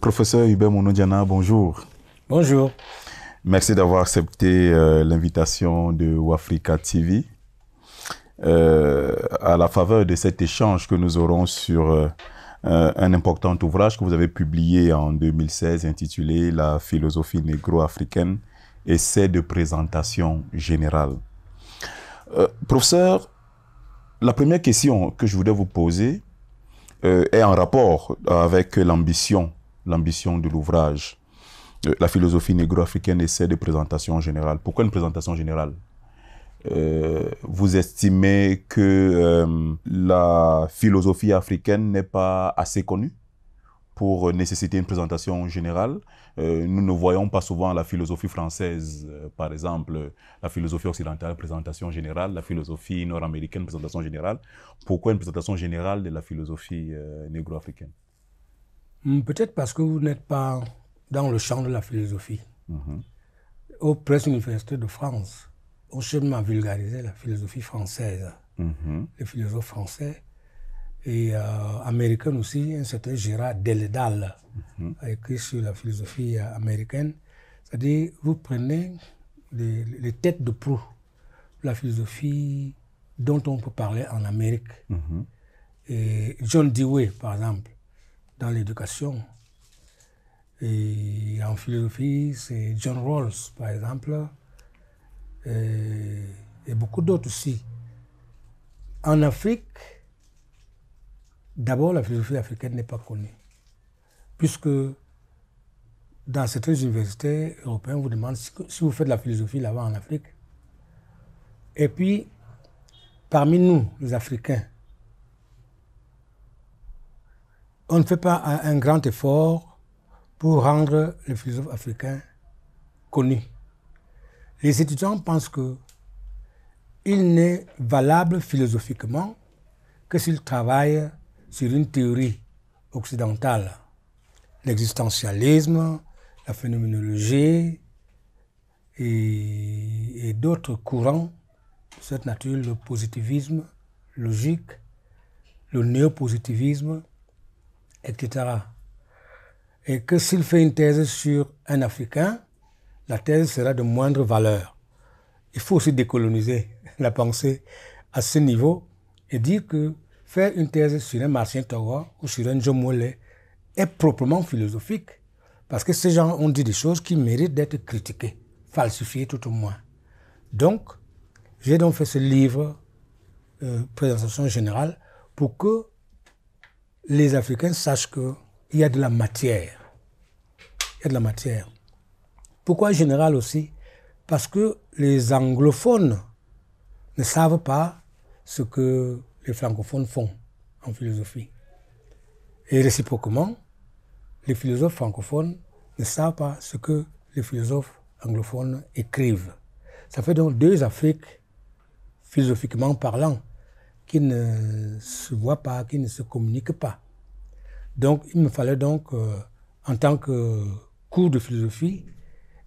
Professeur Hubert Monodjana, bonjour. Bonjour. Merci d'avoir accepté euh, l'invitation de Wafrica TV. Euh, à la faveur de cet échange que nous aurons sur euh, un important ouvrage que vous avez publié en 2016 intitulé La philosophie négro-africaine, essai de présentation générale. professeur, la première question que je voudrais vous poser est en rapport avec l'ambition l'ambition de l'ouvrage, euh, la philosophie négro-africaine, essaie de présentation générale. Pourquoi une présentation générale euh, vous estimez que euh, la philosophie africaine n'est pas assez connue pour nécessiter une présentation générale. nous ne voyons pas souvent la philosophie française, par exemple, la philosophie occidentale, présentation générale, la philosophie nord-américaine, présentation générale. Pourquoi une présentation générale de la philosophie négro-africaine Hmm, peut-être parce que vous n'êtes pas dans le champ de la philosophie. Mhm. au Aux université de France, on chemin à vulgariser la philosophie française, mhm. les philosophes français et euh, américains aussi. Un certain Gérard Deledal mhm. a écrit sur la philosophie euh, américaine. C'est-à-dire, vous prenez les, têtes de proue de la philosophie dont on peut parler en Amérique. Et John Dewey, par exemple, dans l'éducation. Et en philosophie, c'est John Rawls, par exemple, et, beaucoup d'autres aussi. En Afrique, d'abord, la philosophie africaine n'est pas connue, puisque dans certaines universités européennes, on vous demande si vous faites de la philosophie là-bas en Afrique. Et puis, parmi nous, les Africains, on ne fait pas un, grand effort pour rendre les philosophes africains connu. Les étudiants pensent que il n'est valable philosophiquement que s'il travaille sur une théorie occidentale, l'existentialisme, la phénoménologie et, d'autres courants cette nature, le positivisme logique, le néopositivisme, etc. Et que s'il fait une thèse sur un Africain, la thèse sera de moindre valeur. Il faut aussi décoloniser la pensée à ce niveau et dire que faire une thèse sur un Martien Toro ou sur un Jomole est proprement philosophique parce que ces gens ont dit des choses qui méritent d'être critiquées, falsifiées tout au moins. Donc, j'ai donc fait ce livre, euh, Présentation générale, pour que les Africains sachent qu'il y a de la matière. Il y a de la matière. Pourquoi général aussi Parce que les anglophones ne savent pas ce que les francophones font en philosophie. Et réciproquement, les philosophes francophones ne savent pas ce que les philosophes anglophones écrivent. Ça fait donc deux Afriques philosophiquement parlant qui ne se voient pas, qui ne se communiquent pas. Donc, il me fallait donc, euh, en tant que cours de philosophie,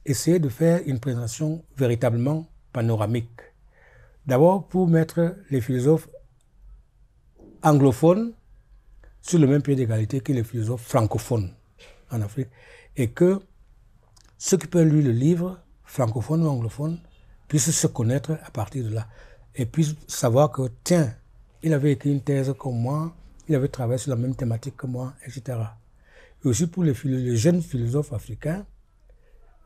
essayer de faire une présentation véritablement panoramique. D'abord, pour mettre les philosophes anglophones sur le même pied d'égalité que les philosophes francophones en Afrique, et que ceux qui peuvent lire le livre, francophone ou anglophone puissent se connaître à partir de là, et puissent savoir que, tiens, il avait écrit une thèse comme moi, il avait travaillé sur la même thématique que moi, etc. Et aussi pour les, jeunes philosophes africains,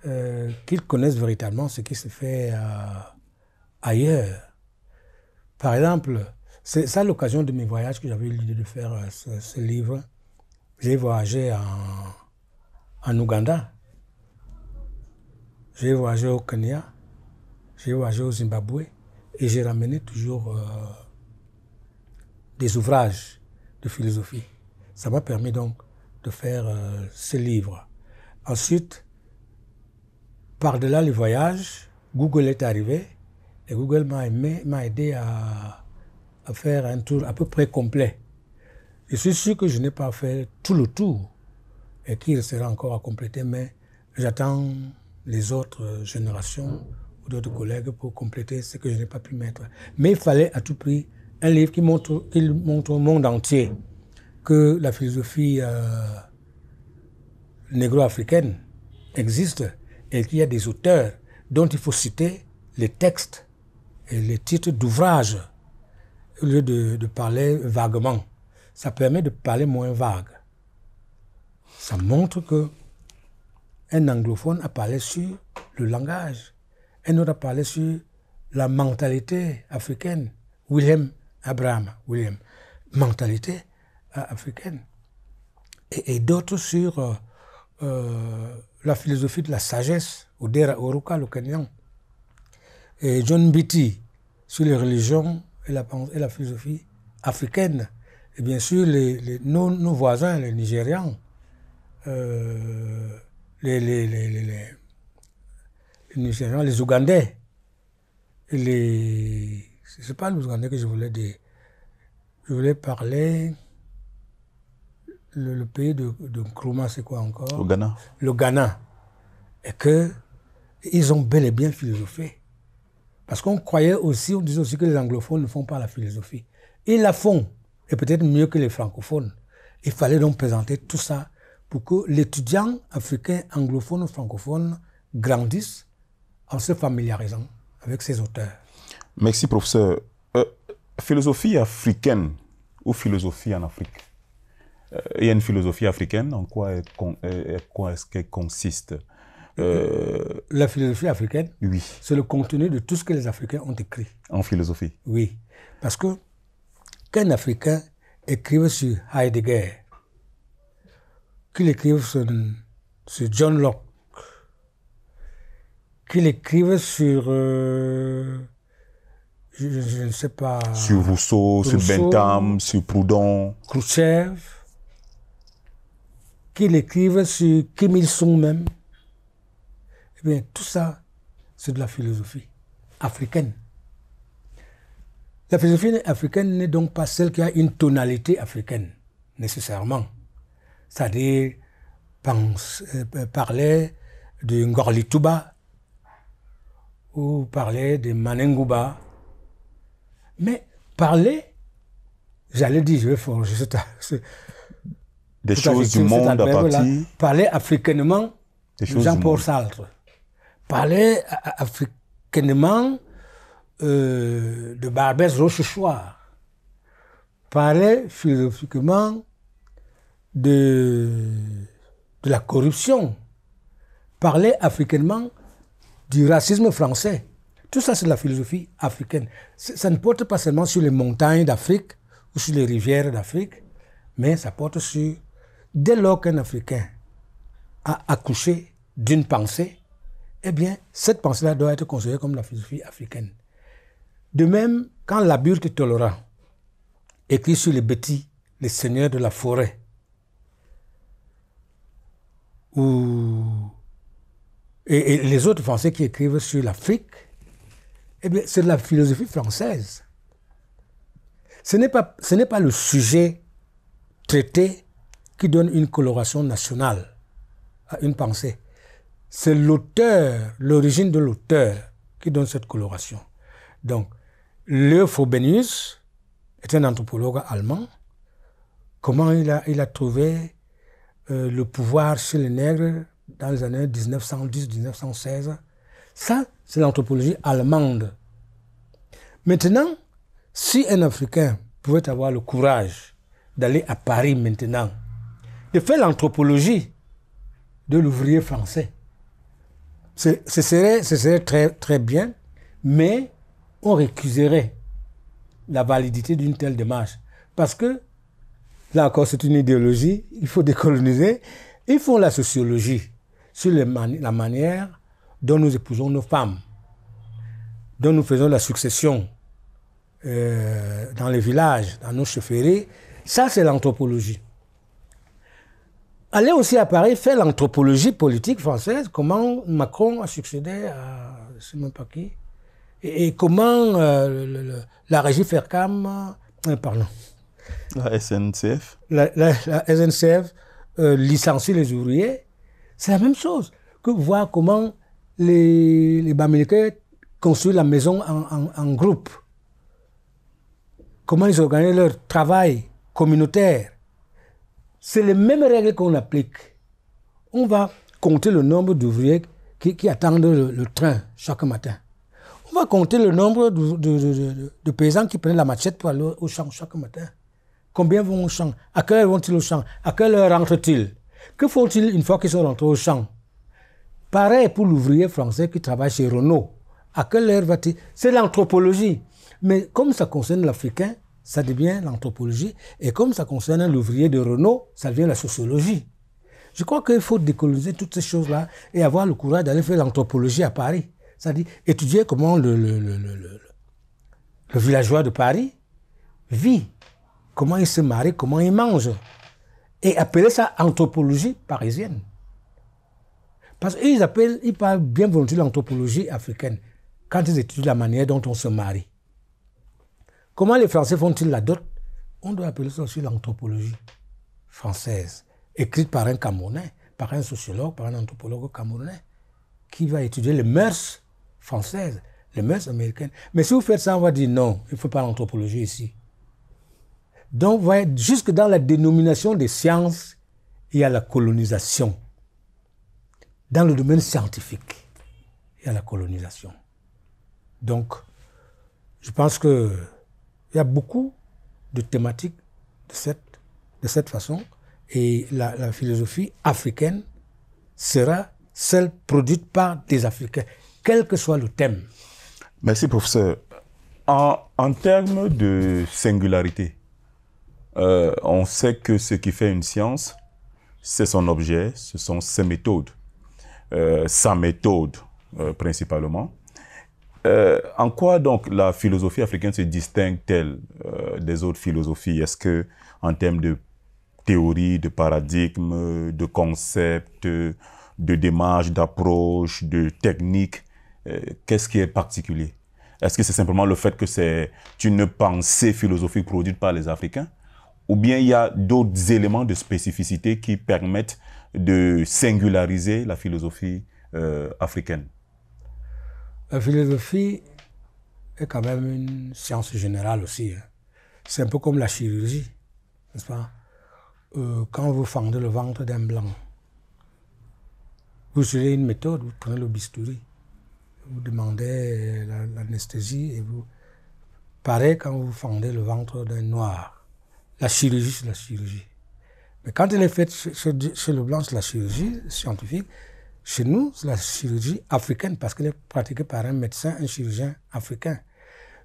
euh, qu'ils connaissent véritablement ce qui se fait euh, ailleurs. Par exemple, c'est ça l'occasion de mes voyages que j'avais eu l'idée de faire euh, ce, livre. J'ai voyagé en, en Ouganda, j'ai voyagé au Kenya, j'ai voyagé au Zimbabwe et j'ai ramené toujours des ouvrages de philosophie. Ça m'a permis donc de faire euh, ce livre. Ensuite, par-delà les voyages, Google est arrivé et Google m'a aidé à, à, faire un tour à peu près complet. Je suis sûr que je n'ai pas fait tout le tour et qu'il sera encore à compléter, mais j'attends les autres euh, générations ou d'autres collègues pour compléter ce que je n'ai pas pu mettre. Mais il fallait à tout prix un livre qui montre, montre au monde entier que la philosophie euh, négro-africaine existe et qu'il y a des auteurs dont il faut citer les textes et les titres d'ouvrages au lieu de, parler vaguement. Ça permet de parler moins vague. Ça montre que un anglophone a parlé sur le langage, un autre a parlé sur la mentalité africaine. William Abraham William, mentalité euh, africaine. Et, d'autres sur euh, euh, la philosophie de la sagesse, Odera Oruka, le Kenyan. Et John Beatty sur les religions et la, et la philosophie africaine. Et bien sûr, les, nos, voisins, les Nigérians, les, les, les, Nigérians, les Ougandais, les ce n'est pas le que je voulais dire. Je voulais parler. Le, pays de, de c'est quoi encore Le Ghana. Le Ghana. Et que ils ont bel et bien philosophé. Parce qu'on croyait aussi, on disait aussi que les anglophones ne font pas la philosophie. Ils la font, et peut-être mieux que les francophones. Il fallait donc présenter tout ça pour que l'étudiant africain, anglophone, ou francophone grandisse en se familiarisant avec ses auteurs. Merci, professeur. Euh, philosophie africaine ou philosophie en Afrique euh, Il y a une philosophie africaine, en quoi, est ce qu'elle consiste euh, La philosophie africaine Oui. C'est le contenu de tout ce que les Africains ont écrit. En philosophie Oui. Parce que qu'un Africain écrive sur Heidegger, qu'il écrive sur, John Locke, qu'il écrive sur je, ne sais pas. Sur Rousseau, sur Bentham, sur Proudhon. Khrushchev, qu'il écrive sur Kim Il-sung même. Eh bien, tout ça, c'est de la philosophie africaine. La philosophie africaine n'est donc pas celle qui a une tonalité africaine, nécessairement. C'est-à-dire euh, parler de Ngorlituba ou parler de Manenguba mais parler, j'allais dire, je vais forger Des choses du monde à partir. Parler africainement, Jean-Paul Sartre. Parler africainement euh, de Barbès Rochechouart. Parler philosophiquement de la corruption. Parler africainement du racisme français. Tout ça, c'est la philosophie africaine. Ça ne porte pas seulement sur les montagnes d'Afrique ou sur les rivières d'Afrique, mais ça porte sur, dès lors qu'un Africain a accouché d'une pensée, eh bien, cette pensée-là doit être considérée comme la philosophie africaine. De même, quand Laburte Tolora écrit sur les bêtis, les seigneurs de la forêt, ou, et les autres Français qui écrivent sur l'Afrique, eh c'est de la philosophie française. Ce n'est pas, pas le sujet traité qui donne une coloration nationale à une pensée. C'est l'auteur, l'origine de l'auteur qui donne cette coloration. Donc, Leo Frobenius est un anthropologue allemand. Comment il a, il a trouvé euh, le pouvoir chez les nègres dans les années 1910-1916 Ça, c'est l'anthropologie allemande Maintenant, si un Africain pouvait avoir le courage d'aller à Paris maintenant, de faire l'anthropologie de l'ouvrier français, ce, serait, très, très bien, mais on récuserait la validité d'une telle démarche. Parce que, là encore, c'est une idéologie, il faut décoloniser. Ils font la sociologie sur la manière dont nous épousons nos femmes, dont nous faisons la succession euh, dans les villages, dans nos chefferies. Ça, c'est l'anthropologie. Allez aussi à Paris faire l'anthropologie politique française, comment Macron a succédé à je sais même pas qui, et, comment euh, la régie Fercam, euh, hein, pardon. La SNCF. La, SNCF licencie les ouvriers. C'est la même chose que voir comment les, les construisent la maison en, en groupe comment ils organisent leur travail communautaire. C'est les mêmes règles qu'on applique. On va compter le nombre d'ouvriers qui, attendent le, train chaque matin. On va compter le nombre de, de, paysans qui prennent la machette pour aller au champ chaque matin. Combien vont au champ À quelle heure vont-ils au champ À quelle heure rentrent-ils Que font-ils une fois qu'ils sont rentrés au champ Pareil pour l'ouvrier français qui travaille chez Renault. À quelle heure va-t-il C'est l'anthropologie. Mais comme ça concerne l'Africain, ça devient l'anthropologie. Et comme ça concerne l'ouvrier de Renault, ça devient la sociologie. Je crois qu'il faut décoloniser toutes ces choses-là et avoir le courage d'aller faire l'anthropologie à Paris. C'est-à-dire étudier comment le, villageois de Paris vit, comment il se marie, comment il mange. Et appeler ça anthropologie parisienne. Parce qu'ils appellent, ils parlent bien volontiers l'anthropologie africaine quand ils étudient la manière dont on se marie. Comment les Français font-ils la dot On doit appeler ça aussi l'anthropologie française, écrite par un Camerounais, par un sociologue, par un anthropologue camerounais, qui va étudier les mœurs françaises, les mœurs américaines. Mais si vous faites ça, on va dire non, il ne faut pas l'anthropologie ici. Donc, vous voyez, jusque dans la dénomination des sciences, il y a la colonisation. Dans le domaine scientifique, il y a la colonisation. Donc, je pense que y a beaucoup de thématiques de cette, de cette façon et la, philosophie africaine sera celle produite par des Africains, quel que soit le thème. Merci, professeur. En, termes de singularité, euh, on sait que ce qui fait une science, c'est son objet, ce sont ses méthodes, euh, sa méthode euh, principalement. Euh, en quoi donc la philosophie africaine se distingue-t-elle euh, des autres philosophies Est-ce que en termes de théorie, de paradigme, de concept, de démarche, d'approche, de technique, euh, qu'est-ce qui est particulier Est-ce que c'est simplement le fait que c'est une pensée philosophique produite par les Africains Ou bien il y a d'autres éléments de spécificité qui permettent de singulariser la philosophie africaine la philosophie est quand même une science générale aussi. Hein. C'est un peu comme la chirurgie, n'est-ce pas euh, Quand vous fendez le ventre d'un blanc, vous suivez une méthode, vous prenez le bistouri, vous demandez l'anesthésie et vous... Pareil quand vous fendez le ventre d'un noir. La chirurgie, c'est la chirurgie. Mais quand elle est faite chez le blanc, c'est la chirurgie scientifique. Chez nous, c'est la chirurgie africaine, parce qu'elle est pratiquée par un médecin, un chirurgien africain.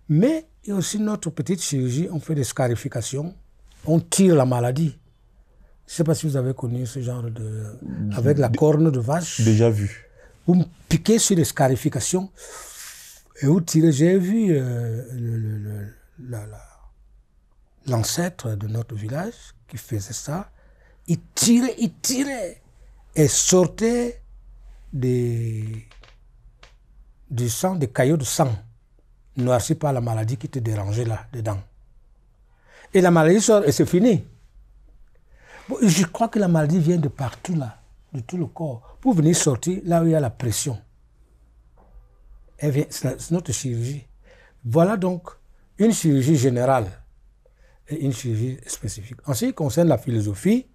Mais il y a aussi notre petite chirurgie, on fait des scarifications, on tire la maladie. Je ne sais pas si vous avez connu ce genre de... Avec la corne de vache. Déjà vu. Vous me piquez sur les scarifications et vous tirez. J'ai vu euh, l'ancêtre de notre village qui faisait ça. Il tirait, il tirait et sortait des, du sang, des caillots de sang noircis par la maladie qui te dérangeait là, dedans. Et la maladie sort et c'est fini. je crois que la maladie vient de partout là, de tout le corps, pour venir sortir là où il y a la pression. C'est notre chirurgie. Voilà donc une chirurgie générale et une chirurgie spécifique. En ce qui concerne la philosophie,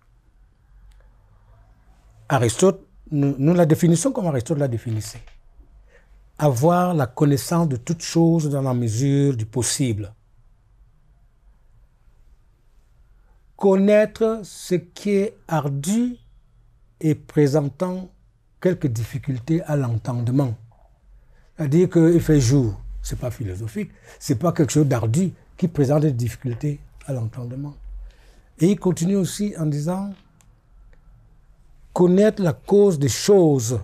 Aristote nous, la définissons comme Aristote la définissait. Avoir la connaissance de toute chose dans la mesure du possible. Connaître ce qui est ardu et présentant quelques difficultés à l'entendement. C'est-à-dire qu'il fait jour, c'est pas philosophique, c'est pas quelque chose d'ardu qui présente des difficultés à l'entendement. Et il continue aussi en disant connaître la cause des choses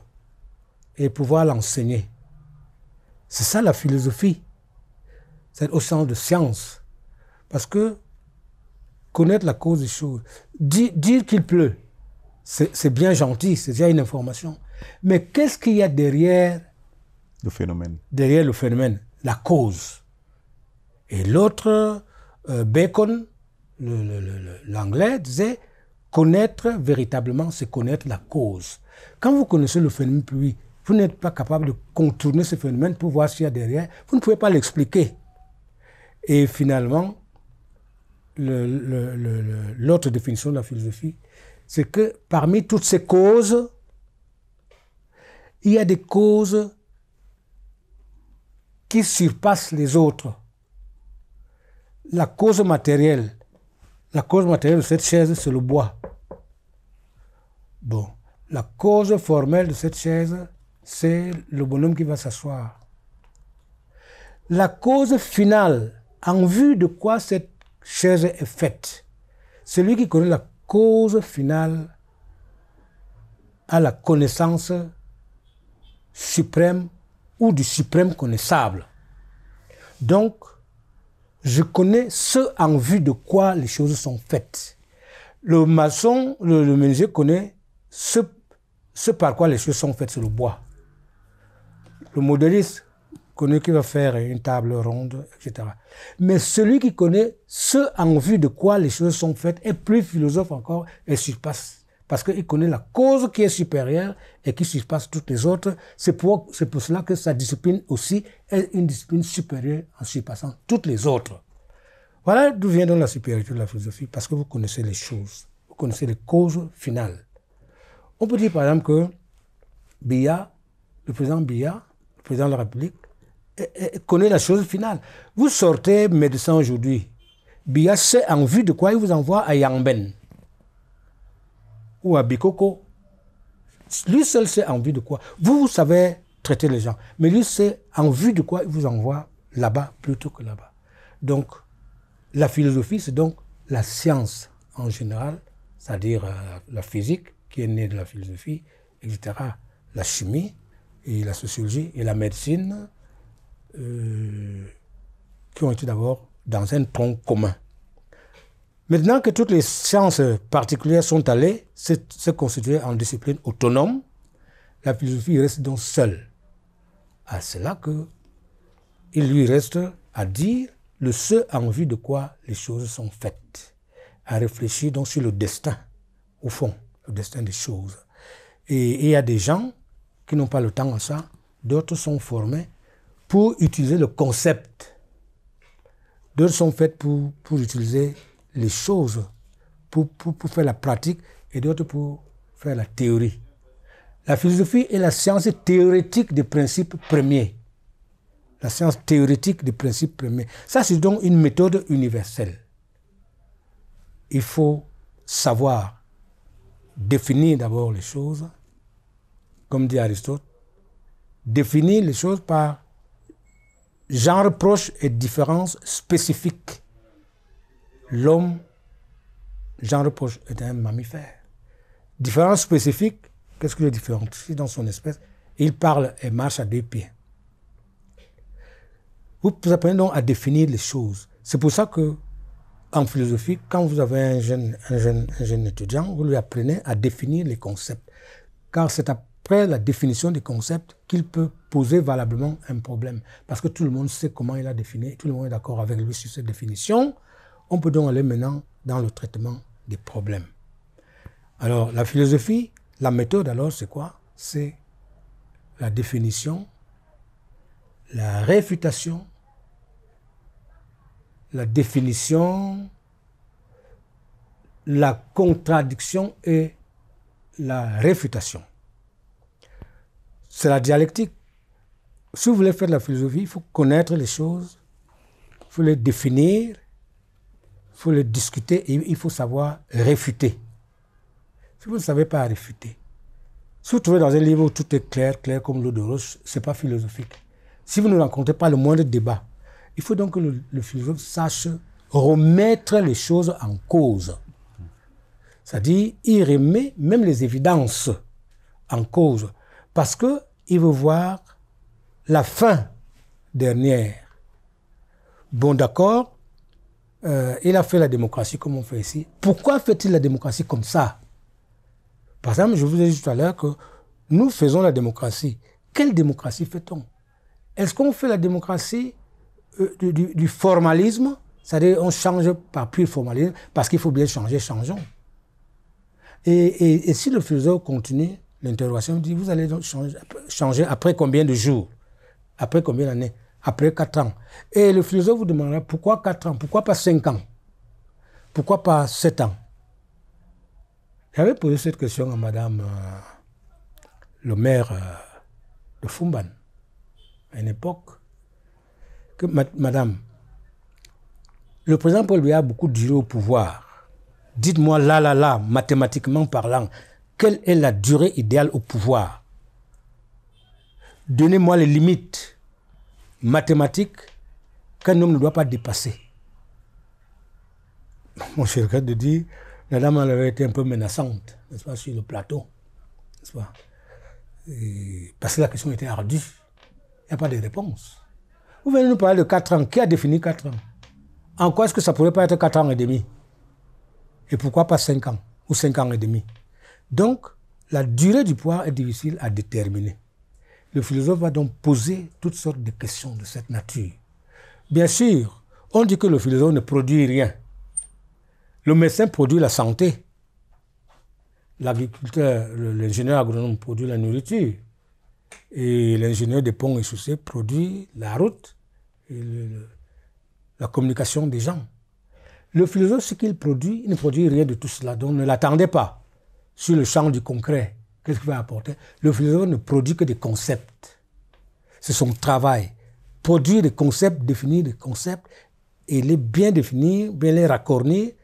et pouvoir l'enseigner. C'est ça la philosophie. C'est au sens de science. Parce que connaître la cause des choses, dire, qu'il pleut, c'est bien gentil, c'est déjà une information. Mais qu'est-ce qu'il y a derrière le phénomène Derrière le phénomène, la cause. Et l'autre, euh, Bacon, l'anglais, disait Connaître véritablement, c'est connaître la cause. Quand vous connaissez le phénomène pluie, vous n'êtes pas capable de contourner ce phénomène pour voir ce qu'il y a derrière. Vous ne pouvez pas l'expliquer. Et finalement, l'autre définition de la philosophie, c'est que parmi toutes ces causes, il y a des causes qui surpassent les autres. La cause matérielle, la cause matérielle de cette chaise, c'est le bois. Bon, la cause formelle de cette chaise, c'est le bonhomme qui va s'asseoir. La cause finale, en vue de quoi cette chaise est faite, celui qui connaît la cause finale a la connaissance suprême ou du suprême connaissable. Donc, je connais ce en vue de quoi les choses sont faites. Le maçon, le, le menuisier connaît ce, par quoi les choses sont faites, sur le bois. Le modéliste connaît qu'il va faire une table ronde, etc. Mais celui qui connaît ce en vue de quoi les choses sont faites est plus philosophe encore et surpasse. Parce qu'il connaît la cause qui est supérieure et qui surpasse toutes les autres. C'est c'est pour cela que sa discipline aussi est une discipline supérieure en surpassant toutes les autres. Voilà d'où vient donc la supériorité de la philosophie, parce que vous connaissez les choses, vous connaissez les causes finales. On peut dire par exemple que Biya, le président Biya, le président de la République, connaît la chose finale. Vous sortez médecin aujourd'hui. Biya sait en vue de quoi il vous envoie à Yangben ou à Bikoko. Lui seul sait en vue de quoi. Vous, savez traiter les gens. Mais lui sait en vue de quoi il vous envoie là-bas plutôt que là-bas. Donc, la philosophie, c'est donc la science en général, c'est-à-dire euh, la physique, qui est né de la philosophie, etc. La chimie et la sociologie et la médecine, euh, qui ont été d'abord dans un tronc commun. Maintenant que toutes les sciences particulières sont allées se, constituer en discipline autonome, la philosophie reste donc seule. À cela que il lui reste à dire le ce en vue de quoi les choses sont faites, à réfléchir donc sur le destin, au fond, le destin des choses. Et il y a des gens qui n'ont pas le temps à ça, d'autres sont formés pour utiliser le concept, d'autres sont faits pour, pour utiliser les choses, pour, pour, pour faire la pratique, et d'autres pour faire la théorie. La philosophie est la science théorique des principes premiers. La science théorique des principes premiers. Ça, c'est donc une méthode universelle. Il faut savoir définir d'abord les choses, comme dit Aristote, définir les choses par genre proche et différence spécifique. L'homme, genre proche, est un mammifère. Différence spécifique, qu'est-ce que le différencie dans son espèce Il parle et marche à deux pieds. Vous apprenez donc à définir les choses. C'est pour ça que en philosophie, quand vous avez un jeune, un jeune, jeune étudiant, vous lui apprenez à définir les concepts. Car c'est après la définition des concepts qu'il peut poser valablement un problème. Parce que tout le monde sait comment il a défini, tout le monde est d'accord avec lui sur cette définition. On peut donc aller maintenant dans le traitement des problèmes. Alors, la philosophie, la méthode, alors, c'est quoi C'est la définition, la réfutation, la définition, la contradiction et la réfutation. C'est la dialectique. Si vous voulez faire de la philosophie, il faut connaître les choses, il faut les définir, il faut les discuter et il faut savoir réfuter. Si vous ne savez pas réfuter, si vous trouvez dans un livre où tout est clair, clair comme l'eau de roche, ce n'est pas philosophique. Si vous ne rencontrez pas le moindre débat, il faut donc que le, philosophe sache remettre les choses en cause. C'est-à-dire, il remet même les évidences en cause. Parce qu'il veut voir la fin dernière. Bon, d'accord, euh, il a fait la démocratie comme on fait ici. Pourquoi fait-il la démocratie comme ça Par exemple, je vous ai dit tout à l'heure que nous faisons la démocratie. Quelle démocratie fait-on Est-ce qu'on fait la démocratie euh, du, formalisme, c'est-à-dire on change par pur formalisme, parce qu'il faut bien changer, changeons. Et, si le philosophe continue l'interrogation, dit, vous allez changer, après combien de jours Après combien d'années Après 4 ans. Et le philosophe vous demandera, pourquoi 4 ans Pourquoi pas 5 ans Pourquoi pas 7 ans J'avais posé cette question à Madame euh, le maire euh, de Fumban, à une époque madame, le président Paul Biya a beaucoup duré au pouvoir. Dites-moi là, là, là, mathématiquement parlant, quelle est la durée idéale au pouvoir Donnez-moi les limites mathématiques qu'un homme ne doit pas dépasser. Mon cher regrette de dire, la dame avait été un peu menaçante, n'est-ce pas, sur le plateau, pas Parce que la question était ardue. Il n'y a pas de réponse. Vous venez nous parler de 4 ans. Qui a défini 4 ans En quoi est-ce que ça pourrait pas être 4 ans et demi Et pourquoi pas 5 ans ou 5 ans et demi Donc, la durée du poids est difficile à déterminer. Le philosophe va donc poser toutes sortes de questions de cette nature. Bien sûr, on dit que le philosophe ne produit rien. Le médecin produit la santé. L'agriculteur, l'ingénieur agronome produit la nourriture. Et l'ingénieur des ponts et chaussées produit la route la communication des gens. Le philosophe, ce qu'il produit, il ne produit rien de tout cela, donc ne l'attendez pas sur le champ du concret. Qu'est-ce qu'il va apporter Le philosophe ne produit que des concepts. C'est son travail. Produire des concepts, définir des concepts, et les bien définir, bien les raccourner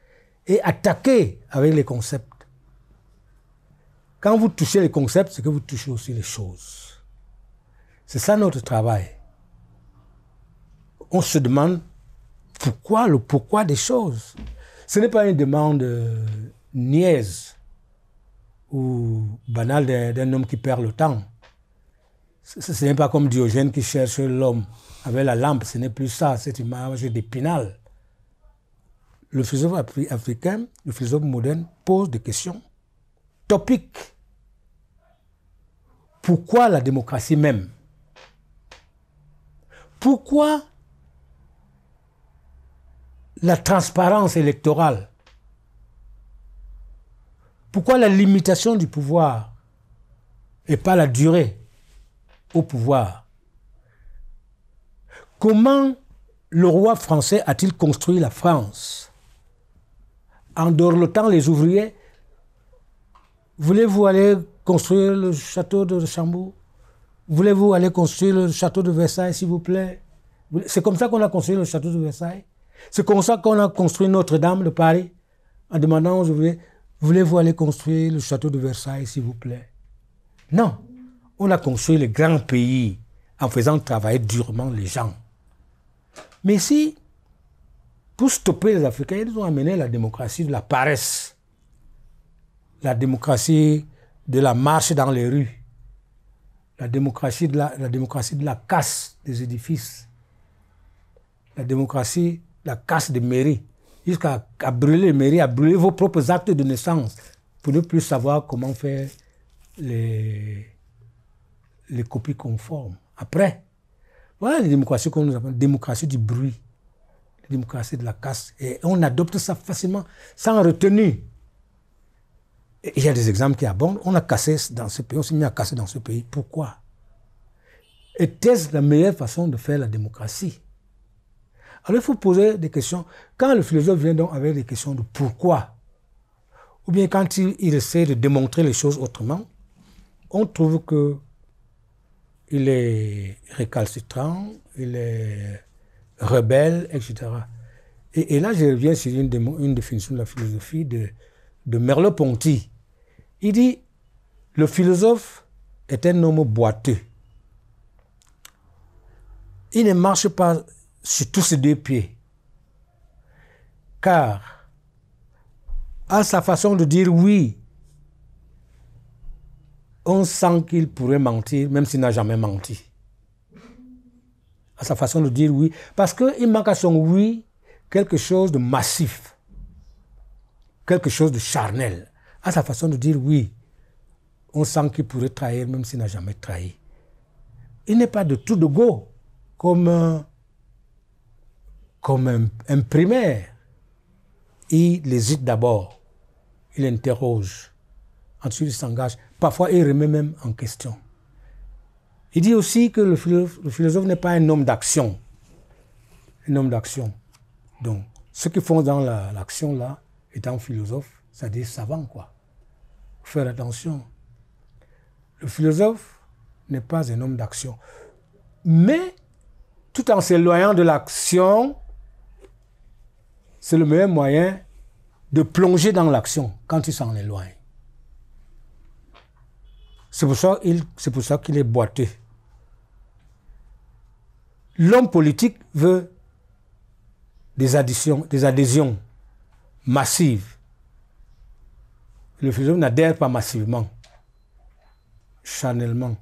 et attaquer avec les concepts. Quand vous touchez les concepts, c'est que vous touchez aussi les choses. C'est ça notre travail on se demande pourquoi, le pourquoi des choses. Ce n'est pas une demande euh, niaise ou banale d'un homme qui perd le temps. Ce, n'est pas comme Diogène qui cherche l'homme avec la lampe, ce n'est plus ça, c'est une image d'épinal. Le philosophe africain, le philosophe moderne pose des questions topiques. Pourquoi la démocratie même Pourquoi la transparence électorale Pourquoi la limitation du pouvoir et pas la durée au pouvoir Comment le roi français a-t-il construit la France En dorlotant les ouvriers Voulez-vous aller construire le château de Chambourg Voulez-vous aller construire le château de Versailles, s'il vous plaît C'est comme ça qu'on a construit le château de Versailles c'est comme ça qu'on a construit Notre-Dame de Paris, en demandant aux ouvriers, voulez-vous aller construire le château de Versailles, s'il vous plaît Non, on a construit le grand pays en faisant travailler durement les gens. Mais si, pour stopper les Africains, ils ont amené la démocratie de la paresse, la démocratie de la marche dans les rues, la démocratie de la, la démocratie de la casse des édifices, la démocratie la casse de mairie, jusqu'à brûler les mairies, à brûler vos propres actes de naissance, pour ne plus savoir comment faire les, les copies conformes. Après, voilà les démocraties qu'on nous appelle, démocratie du bruit, démocratie de la casse. Et on adopte ça facilement, sans retenue. Et il y a des exemples qui abondent. On a cassé dans ce pays, on s'est mis à casser dans ce pays. Pourquoi Était-ce la meilleure façon de faire la démocratie alors il faut poser des questions. Quand le philosophe vient donc avec des questions de pourquoi, ou bien quand il, essaie de démontrer les choses autrement, on trouve que il est récalcitrant, il est rebelle, etc. Et, là, je reviens sur une, définition de la philosophie de, de Merleau-Ponty. Il dit le philosophe est un homme boiteux. Il ne marche pas sur tous ses deux pieds. Car, à sa façon de dire oui, on sent qu'il pourrait mentir, même s'il n'a jamais menti. À sa façon de dire oui, parce qu'il manque à son oui quelque chose de massif, quelque chose de charnel. À sa façon de dire oui, on sent qu'il pourrait trahir, même s'il n'a jamais trahi. Il n'est pas de tout de go, comme euh, comme un, primaire. Il hésite d'abord, il interroge, ensuite il s'engage. Parfois, il remet même en question. Il dit aussi que le philosophe, n'est pas un homme d'action. Un homme d'action. Donc, ceux qui font dans l'action, là, étant philosophe, c'est-à-dire savant, quoi. Faire attention. Le philosophe n'est pas un homme d'action. Mais tout en s'éloignant de l'action, c'est le meilleur moyen de plonger dans l'action quand il s'en éloigne. C'est pour ça qu'il est boiteux. L'homme politique veut des additions, des adhésions massives. Le philosophe n'adhère pas massivement, chanellement.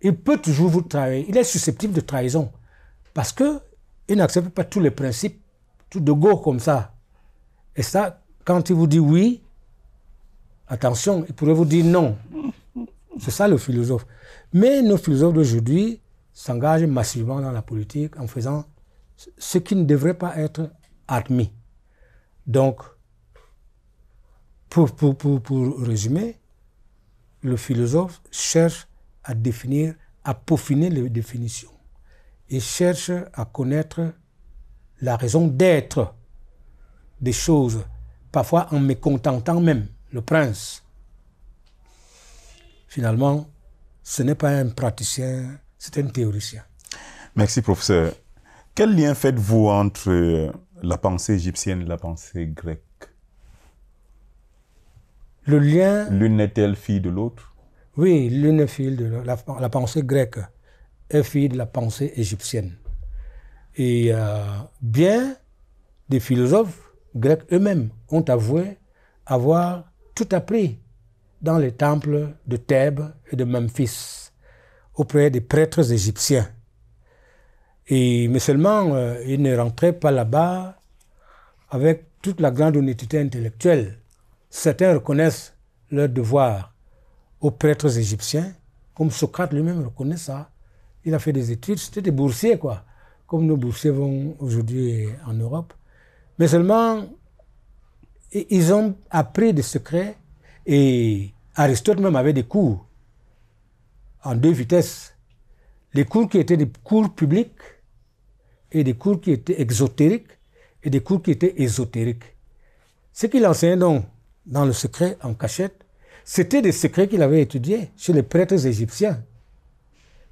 Il peut toujours vous trahir. Il est susceptible de trahison parce qu'il n'accepte pas tous les principes tout de go comme ça. Et ça, quand il vous dit oui, attention, il pourrait vous dire non. C'est ça le philosophe. Mais nos philosophes d'aujourd'hui s'engagent massivement dans la politique en faisant ce qui ne devrait pas être admis. Donc, pour, pour, pour, pour résumer, le philosophe cherche à définir, à peaufiner les définitions. Il cherche à connaître la raison d'être des choses, parfois en mécontentant même le prince. Finalement, ce n'est pas un praticien, c'est un théoricien. Merci, professeur. Quel lien faites-vous entre euh, la pensée égyptienne et la pensée grecque Le lien. L'une est-elle fille de l'autre Oui, l'une est fille de la, la pensée grecque est fille de la pensée égyptienne. Et euh, bien des philosophes grecs eux-mêmes ont avoué avoir tout appris dans les temples de Thèbes et de Memphis auprès des prêtres égyptiens. Et, mais seulement, euh, ils ne rentraient pas là-bas avec toute la grande honnêteté intellectuelle. Certains reconnaissent leur devoir aux prêtres égyptiens, comme Socrate lui-même reconnaît ça. Il a fait des études, c'était des boursiers, quoi comme nous observons aujourd'hui en Europe. Mais seulement, ils ont appris des secrets et Aristote même avait des cours en deux vitesses. Les cours qui étaient des cours publics et des cours qui étaient exotériques et des cours qui étaient ésotériques. Ce qu'il enseignait donc dans le secret, en cachette, c'était des secrets qu'il avait étudiés chez les prêtres égyptiens.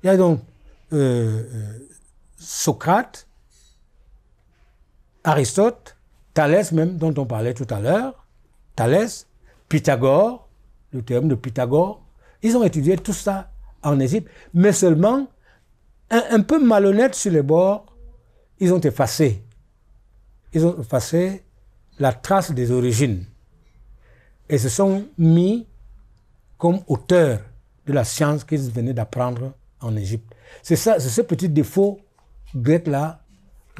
Il y a donc euh, euh, Socrate, Aristote, Thalès même, dont on parlait tout à l'heure, Thalès, Pythagore, le théorème de Pythagore, ils ont étudié tout ça en Égypte, mais seulement un, peu malhonnête sur les bords, ils ont effacé. Ils ont effacé la trace des origines et se sont mis comme auteurs de la science qu'ils venaient d'apprendre en Égypte. C'est ça, c'est ce petit défaut grecs-là,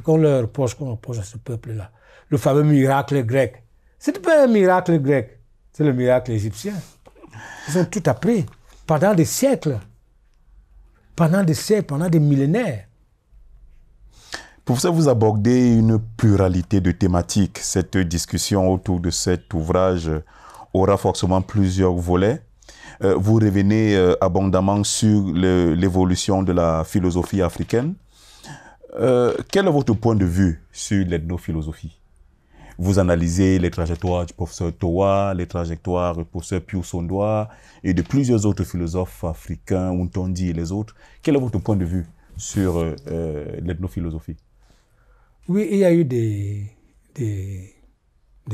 qu'on leur reproche, qu'on reproche à ce peuple-là. Le fameux miracle grec. Ce n'est pas un miracle grec, c'est le miracle égyptien. Ils ont tout appris pendant des siècles, pendant des siècles, pendant des millénaires. Pour ça, vous abordez une pluralité de thématiques. Cette discussion autour de cet ouvrage aura forcément plusieurs volets. Euh, vous revenez euh, abondamment sur l'évolution de la philosophie africaine, euh, quel est votre point de vue sur l'ethnophilosophie vous analysez les trajectoires du professeur Towa, les trajectoires du professeur Pius Sondwa et de plusieurs autres philosophes africains, Untondi et les autres. Quel est votre point de vue sur euh, euh l'ethnophilosophie Oui, il y a eu des, des,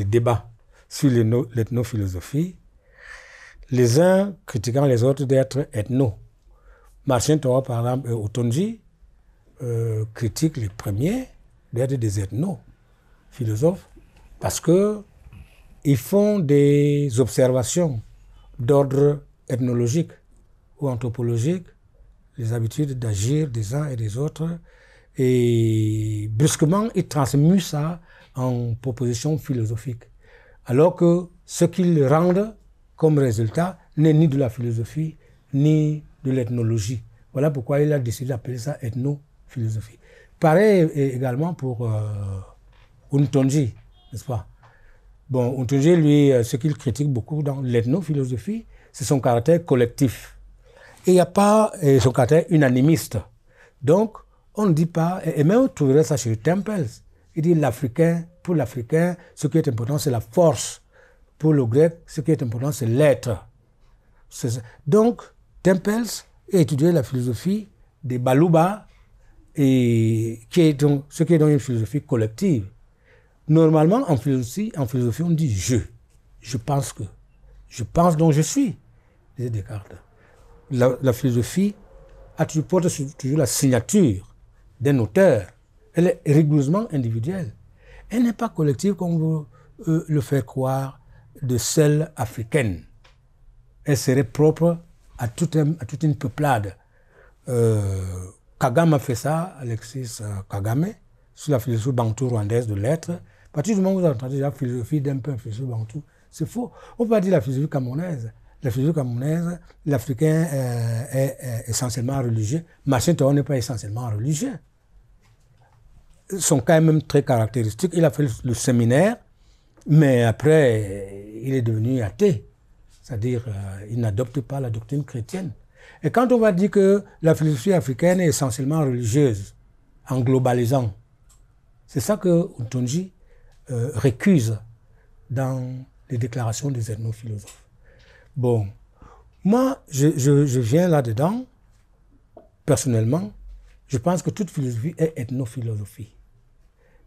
débats sur l'ethnophilosophie. Les uns critiquant les autres d'être ethno. Martin Towa, par exemple, et euh, critique les premiers d'être des ethno-philosophes parce qu'ils font des observations d'ordre ethnologique ou anthropologique, les habitudes d'agir des uns et des autres, et brusquement, ils transmuent ça en propositions philosophiques. Alors que ce qu'ils rendent comme résultat n'est ni de la philosophie, ni de l'ethnologie. Voilà pourquoi il a décidé d'appeler ça ethno philosophie. Pareil également pour euh, Untonji, n'est-ce pas Bon, Untonji, lui, euh, ce qu'il critique beaucoup dans l'ethnophilosophie, c'est son caractère collectif. Et il n'y a pas euh, son caractère unanimiste. Donc, on ne dit pas, et même on trouverait ça chez Tempels, il dit l'Africain, pour l'Africain, ce qui est important, c'est la force. Pour le grec, ce qui est important, c'est l'être. Donc, Tempels a étudié la philosophie des Baluba et qui est donc, ce qui est dans une philosophie collective. Normalement, en philosophie, en philosophie, on dit je. Je pense que. Je pense donc je suis, disait Descartes. La, la philosophie a toujours, porte toujours la signature d'un auteur. Elle est rigoureusement individuelle. Elle n'est pas collective comme vous veut le faire croire de celle africaine. Elle serait propre à toute, à toute une peuplade. Euh, Kagame a fait ça, Alexis euh, Kagame, sur la philosophie bantou rwandaise de l'être. À partir du moment où vous entendez la philosophie d'un peuple, philosophie bantou, c'est faux. On peut pas dire la philosophie camerounaise. La philosophie camerounaise, l'Africain euh, est, essentiellement religieux. Machin n'est pas essentiellement religieux. Son cas est même très caractéristique. Il a fait le séminaire, mais après, il est devenu athée. C'est-à-dire, euh, il n'adopte pas la doctrine chrétienne. Et quand on va dire que la philosophie africaine est essentiellement religieuse, en globalisant, c'est ça que Ntonji euh, récuse dans les déclarations des ethnophilosophes. Bon, moi, je, viens là-dedans, personnellement, je pense que toute philosophie est ethnophilosophie,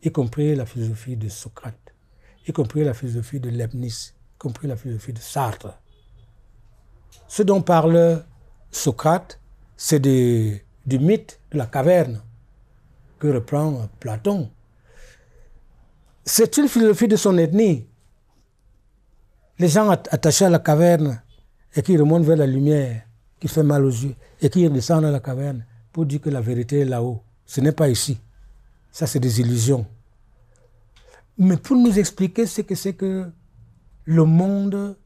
y compris la philosophie de Socrate, y compris la philosophie de Leibniz, y compris la philosophie de Sartre. Ce dont parle Socrate, c'est du, mythe de la caverne que reprend Platon. C'est une philosophie de son ethnie. Les gens attachés à la caverne et qui remontent vers la lumière, qui fait mal aux yeux, et qui descendent à la caverne pour dire que la vérité est là-haut. Ce n'est pas ici. Ça, c'est des illusions. Mais pour nous expliquer ce que c'est que le monde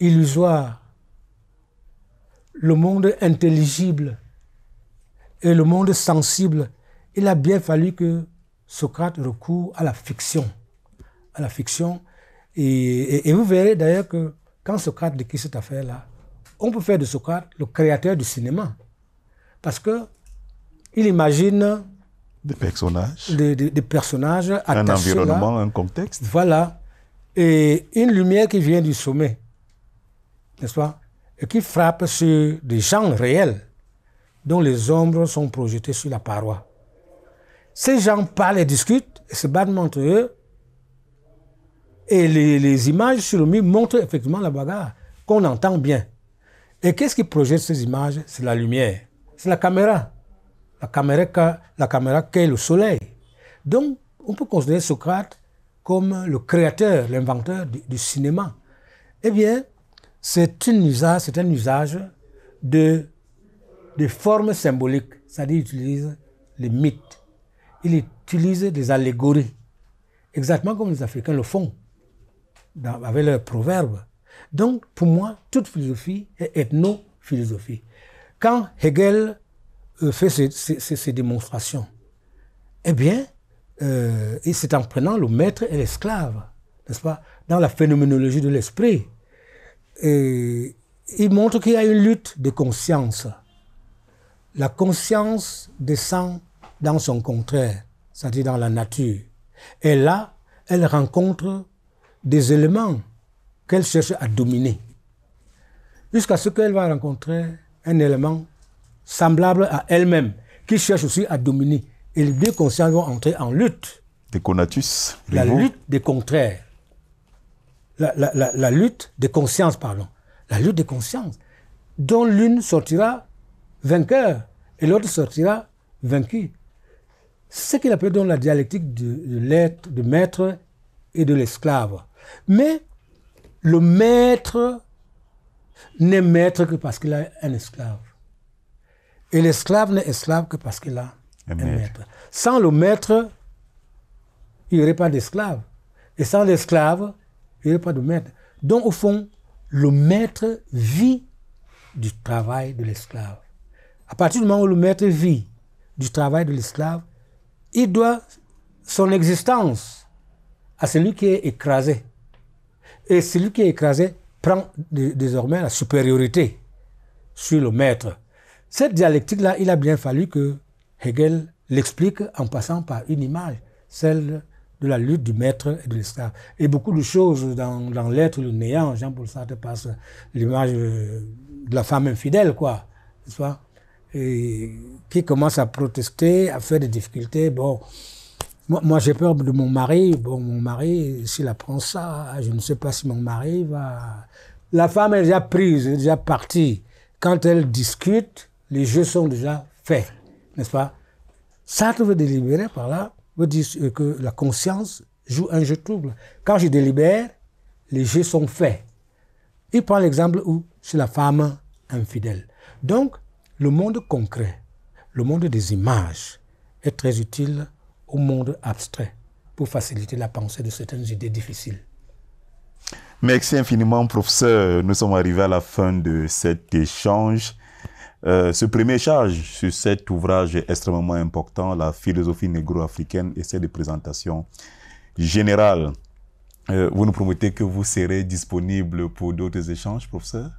illusoire le monde intelligible et le monde sensible, il a bien fallu que Socrate recourt à la fiction. À la fiction. Et, vous verrez d'ailleurs que quand Socrate décrit cette affaire-là, on peut faire de Socrate le créateur du cinéma. Parce que il imagine des personnages, des, personnages un environnement, un contexte. Voilà, et une lumière qui vient du sommet, n'est-ce pas et qui frappe sur des gens réels dont les ombres sont projetées sur la paroi. Ces gens parlent et discutent et se battent entre eux. Et les, images sur le mur montrent effectivement la bagarre, qu'on entend bien. Et qu'est-ce qui projette ces images C'est la lumière, c'est la caméra. La caméra, la caméra qu'est le soleil. Donc, on peut considérer Socrate comme le créateur, l'inventeur du, du cinéma. Eh bien, c'est un usage, un usage de, formes symboliques, c'est-à-dire il utilise les mythes, il utilise des allégories, exactement comme les Africains le font, avec leurs proverbes. Donc, pour moi, toute philosophie est ethno-philosophie. Quand Hegel euh, fait ces démonstrations, eh bien, euh, c'est en prenant le maître et l'esclave, n'est-ce pas, dans la phénoménologie de l'esprit. Et il montre qu'il y a une lutte de conscience. La conscience descend dans son contraire, c'est-à-dire dans la nature. Et là, elle rencontre des éléments qu'elle cherche à dominer. Jusqu'à ce qu'elle va rencontrer un élément semblable à elle-même, qui cherche aussi à dominer. Et les deux consciences vont entrer en lutte. Des conatus. La lutte des contraires la, lutte de conscience pardon, la lutte de conscience dont l'une sortira vainqueur et l'autre sortira vaincu. Ce qu'il appelle donc la dialectique de, l'être, du maître et de l'esclave. Mais le maître n'est maître que parce qu'il a un esclave. Et l'esclave n'est esclave que parce qu'il a un, maître. Sans le maître, il n'y aurait pas d'esclave. Et sans l'esclave, il n'y a pas de maître. Donc, au fond, le maître vit du travail de l'esclave. À partir du moment où le maître vit du travail de l'esclave, il doit son existence à celui qui est écrasé. Et celui qui est écrasé prend désormais la supériorité sur le maître. Cette dialectique-là, il a bien fallu que Hegel l'explique en passant par une image, celle de la lutte du maître et de l'esclave. Et beaucoup de choses dans, l'être, le néant, Jean-Paul Sartre passe l'image euh, de la femme infidèle, quoi, n'est-ce pas et qui commence à protester, à faire des difficultés. Bon, moi, j'ai peur de mon mari. Bon, mon mari, s'il apprend ça, je ne sais pas si mon mari va. La femme est déjà prise, elle est déjà partie. Quand elle discute, les jeux sont déjà faits, n'est-ce pas Ça veut délibérer par là veut dire que la conscience joue un jeu trouble. Quand je délibère, les jeux sont faits. Il prend l'exemple où c'est la femme infidèle. Donc, le monde concret, le monde des images, est très utile au monde abstrait pour faciliter la pensée de certaines idées difficiles. Merci infiniment, professeur. Nous sommes arrivés à la fin de cet échange. Euh, ce premier charge sur cet ouvrage est extrêmement important, la philosophie négro-africaine et ses présentation générales. Euh, vous nous promettez que vous serez disponible pour d'autres échanges, professeur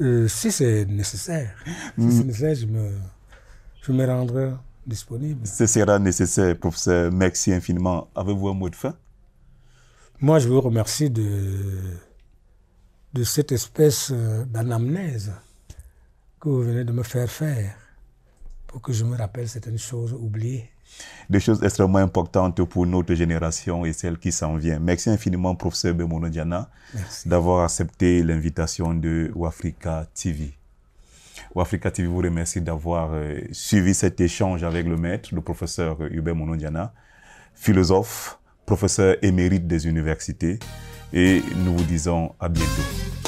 euh, Si c'est nécessaire. Si c'est hmm. nécessaire, je me, je me rendrai disponible. Ce sera nécessaire, professeur. Merci infiniment. Avez-vous un mot de fin Moi, je vous remercie de, de cette espèce euh, d'anamnèse que vous venez de me faire faire pour que je me rappelle certaines choses oubliées. Des choses extrêmement importantes pour notre génération et celle qui s'en vient. Merci infiniment, professeur Bemono Diana, d'avoir accepté l'invitation de Wafrika TV. Wafrika TV vous remercie d'avoir euh, suivi cet échange avec le maître, le professeur Hubert Monodiana, philosophe, professeur émérite des universités, et nous vous disons à bientôt.